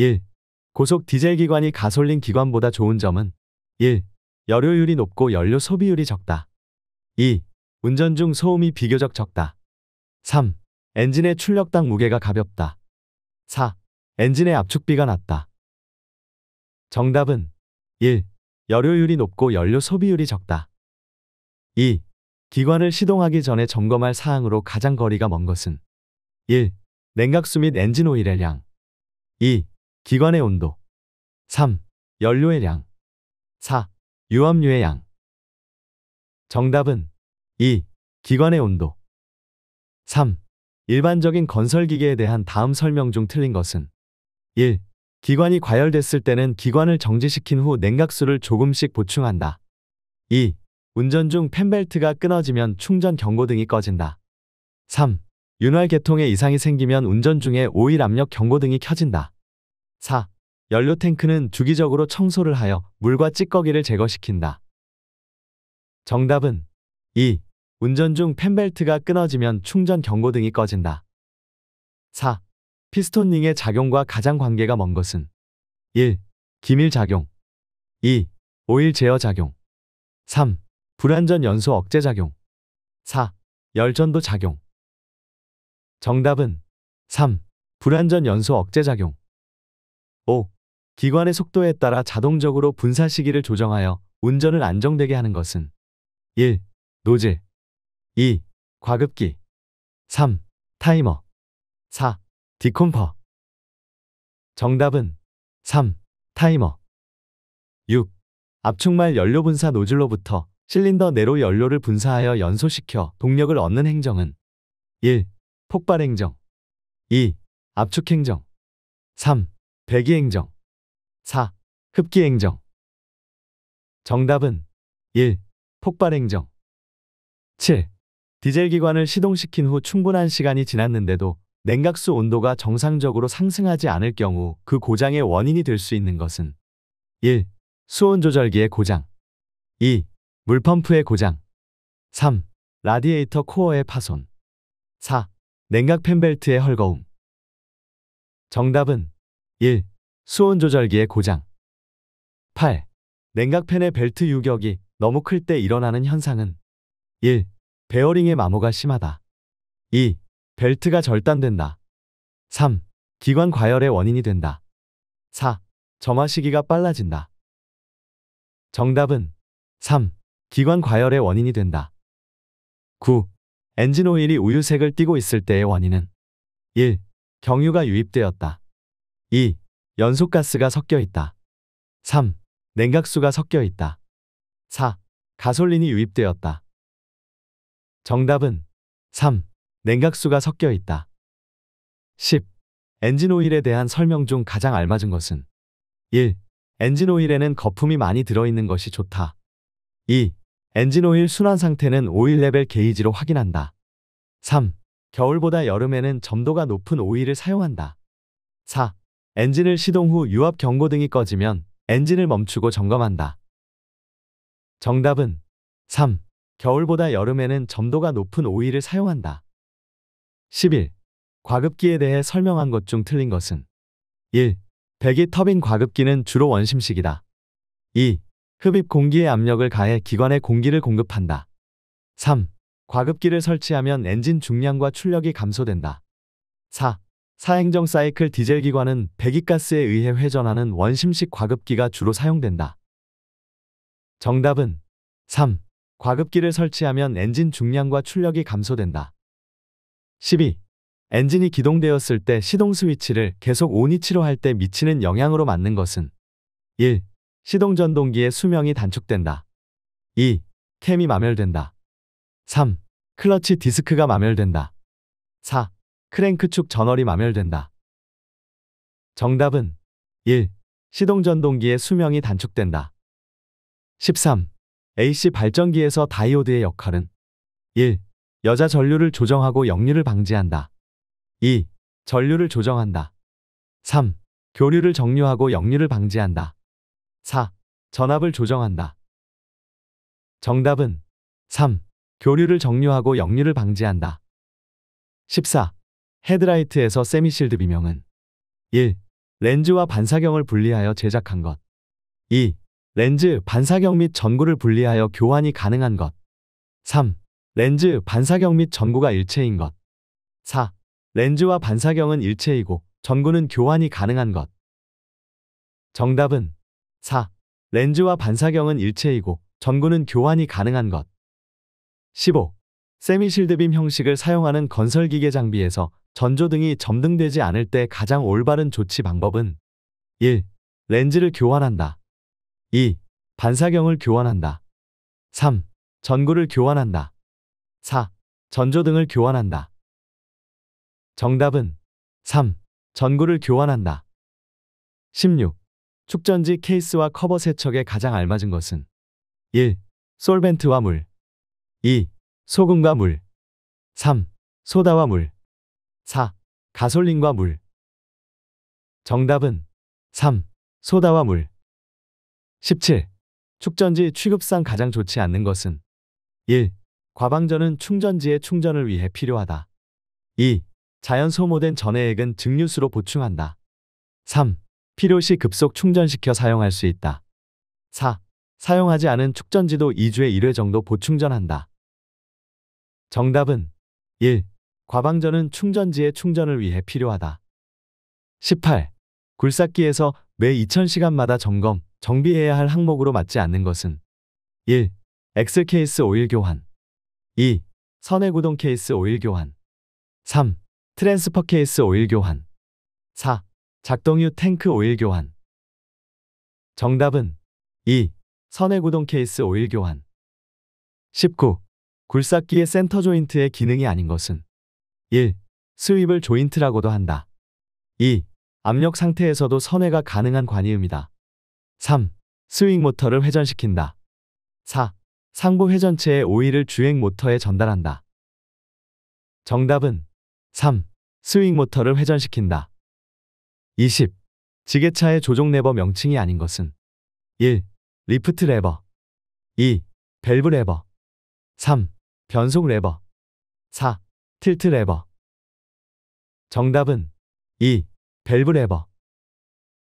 1. 고속 디젤 기관이 가솔린 기관보다 좋은 점은 1. 열효율이 높고 연료 소비율이 적다. 2. 운전 중 소음이 비교적 적다. 3. 엔진의 출력당 무게가 가볍다. 4. 엔진의 압축비가 낮다. 정답은 1. 열효율이 높고 연료 소비율이 적다. 2. 기관을 시동하기 전에 점검할 사항으로 가장 거리가 먼 것은 1. 냉각수 및 엔진 오일의 량 2. 기관의 온도 3. 연료의 량 4. 유압류의 양 정답은 2. 기관의 온도 3. 일반적인 건설기계에 대한 다음 설명 중 틀린 것은 1. 기관이 과열됐을 때는 기관을 정지시킨 후 냉각수를 조금씩 보충한다. 2. 운전 중 펜벨트가 끊어지면 충전 경고등이 꺼진다. 3. 윤활 계통에 이상이 생기면 운전 중에 오일 압력 경고등이 켜진다. 4. 연료 탱크는 주기적으로 청소를 하여 물과 찌꺼기를 제거시킨다. 정답은 2. 운전 중 펜벨트가 끊어지면 충전 경고등이 꺼진다. 4. 피스톤링의 작용과 가장 관계가 먼 것은 1. 기밀 작용 2. 오일 제어 작용 3. 불완전 연소 억제 작용 4. 열전도 작용 정답은 3. 불완전 연소 억제 작용 5. 기관의 속도에 따라 자동적으로 분사 시기를 조정하여 운전을 안정되게 하는 것은 1. 노즐 2. 과급기 3. 타이머 4. 디컴퍼 정답은 3. 타이머 6. 압축말 연료 분사 노즐로부터 실린더 내로 연료를 분사하여 연소시켜 동력을 얻는 행정은 1. 폭발 행정 2. 압축 행정 3. 배기행정 4. 흡기행정 정답은 1. 폭발행정 7. 디젤기관을 시동시킨 후 충분한 시간이 지났는데도 냉각수 온도가 정상적으로 상승하지 않을 경우 그 고장의 원인이 될 수 있는 것은 1. 수온조절기의 고장 2. 물펌프의 고장 3. 라디에이터 코어의 파손 4. 냉각 팬벨트의 헐거움 정답은 1. 수온 조절기의 고장 8. 냉각팬의 벨트 유격이 너무 클 때 일어나는 현상은 1. 베어링의 마모가 심하다. 2. 벨트가 절단된다. 3. 기관 과열의 원인이 된다. 4. 점화 시기가 빨라진다. 정답은 3. 기관 과열의 원인이 된다. 9. 엔진 오일이 우유색을 띠고 있을 때의 원인은 1. 경유가 유입되었다. 2. 연소가스가 섞여 있다. 3. 냉각수가 섞여 있다. 4. 가솔린이 유입되었다. 정답은 3. 냉각수가 섞여 있다. 10. 엔진오일에 대한 설명 중 가장 알맞은 것은 1. 엔진오일에는 거품이 많이 들어있는 것이 좋다. 2. 엔진오일 순환 상태는 오일 레벨 게이지로 확인한다. 3. 겨울보다 여름에는 점도가 높은 오일을 사용한다. 4. 엔진을 시동 후 유압 경고등이 꺼지면 엔진을 멈추고 점검한다. 정답은 3. 겨울보다 여름에는 점도가 높은 오일을 사용한다. 11. 과급기에 대해 설명한 것 중 틀린 것은 1. 배기 터빈 과급기는 주로 원심식이다. 2. 흡입 공기의 압력을 가해 기관에 공기를 공급한다. 3. 과급기를 설치하면 엔진 중량과 출력이 감소된다. 4. 사행정 사이클 디젤 기관은 배기가스에 의해 회전하는 원심식 과급기가 주로 사용된다. 정답은 3. 과급기를 설치하면 엔진 중량과 출력이 감소된다. 12. 엔진이 기동되었을 때 시동 스위치를 계속 온위치로 할 때 미치는 영향으로 맞는 것은 1. 시동 전동기의 수명이 단축된다. 2. 캠이 마멸된다. 3. 클러치 디스크가 마멸된다. 4. 크랭크축 전월이 마멸된다. 정답은 1. 시동전동기의 수명이 단축된다. 13. AC 발전기에서 다이오드의 역할은 1. 여자 전류를 조정하고 역류를 방지한다. 2. 전류를 조정한다. 3. 교류를 정류하고 역류를 방지한다. 4. 전압을 조정한다. 정답은 3. 교류를 정류하고 역류를 방지한다. 14. 헤드라이트에서 세미실드 비명은 1. 렌즈와 반사경을 분리하여 제작한 것 2. 렌즈, 반사경 및 전구를 분리하여 교환이 가능한 것 3. 렌즈, 반사경 및 전구가 일체인 것 4. 렌즈와 반사경은 일체이고 전구는 교환이 가능한 것 정답은 4. 렌즈와 반사경은 일체이고 전구는 교환이 가능한 것 15. 세미실드빔 형식을 사용하는 건설기계 장비에서 전조 등이 점등되지 않을 때 가장 올바른 조치 방법은 1. 렌즈를 교환한다. 2. 반사경을 교환한다. 3. 전구를 교환한다. 4. 전조 등을 교환한다. 정답은 3. 전구를 교환한다. 16. 축전지 케이스와 커버 세척에 가장 알맞은 것은 1. 솔벤트와 물 2. 소금과 물 3. 소다와 물 4. 가솔린과 물 정답은 3. 소다와 물 17. 축전지 취급상 가장 좋지 않는 것은 1. 과방전은 충전지의 충전을 위해 필요하다. 2. 자연 소모된 전해액은 증류수로 보충한다. 3. 필요시 급속 충전시켜 사용할 수 있다. 4. 사용하지 않은 축전지도 2주에 1회 정도 보충전한다. 정답은 1. 과방전은 충전지의 충전을 위해 필요하다. 18. 굴삭기에서 매 2000시간마다 점검, 정비해야 할 항목으로 맞지 않는 것은 1. 엑셀 케이스 오일 교환 2. 선해 구동 케이스 오일 교환 3. 트랜스퍼 케이스 오일 교환 4. 작동유 탱크 오일 교환 정답은 2. 선해 구동 케이스 오일 교환 19. 굴삭기의 센터 조인트의 기능이 아닌 것은 1. 스윕을 조인트라고도 한다. 2. 압력 상태에서도 선회가 가능한 관이음이다. 3. 스윙 모터를 회전시킨다. 4. 상부 회전체의 오일을 주행 모터에 전달한다. 정답은 3. 스윙 모터를 회전시킨다. 20. 지게차의 조종 레버 명칭이 아닌 것은 1. 리프트 레버 2. 밸브 레버 3. 변속 레버 4. 틸트 레버 정답은 2. 밸브 레버